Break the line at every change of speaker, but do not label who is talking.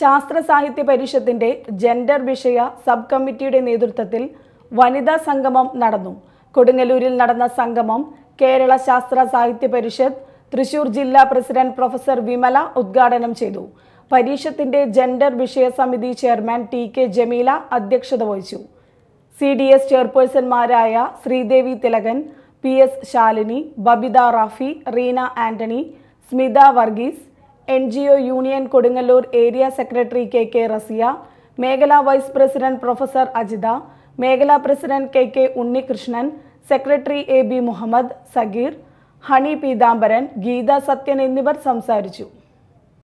ശാസ്ത്ര സാഹിത്യ പരിഷത്തിന്റെ ജെൻഡർ വിഷയ സബ് കമ്മിറ്റിയുടെ നേതൃത്വത്തിൽ വനിതാ സംഗമം നടന്നു കൊടുങ്ങല്ലൂരിൽ നടന്ന സംഗമം കേരള ശാസ്ത്ര സാഹിത്യ പരിഷത്ത് തൃശൂർ ജില്ലാ പ്രസിഡന്റ് പ്രൊഫസർ വിമല ഉദ്ഘാടനം ചെയ്തു പരീക്ഷത്തിന്റെ ജെൻഡർ വിഷയ സമിതി ചെയർമാൻ ടി കെ ജമീല അധ്യക്ഷത വഹിച്ചു സി ഡി എസ് ചെയർപേഴ്സൺമാരായ Sreedevi Thilakan P S Shalini Babitha Rafi Reena Antony Smitha Varghese N G O union Kodungallur area secretary K K Raziya മേഖലാ വൈസ് പ്രസിഡന്റ് പ്രൊഫസർ അജിത മേഖലാ president K K Unnikrishnan secretary A B Muhammad Sageer Honey Peethambaran Geetha Sathyan എന്നിവർ സംസാരിച്ചു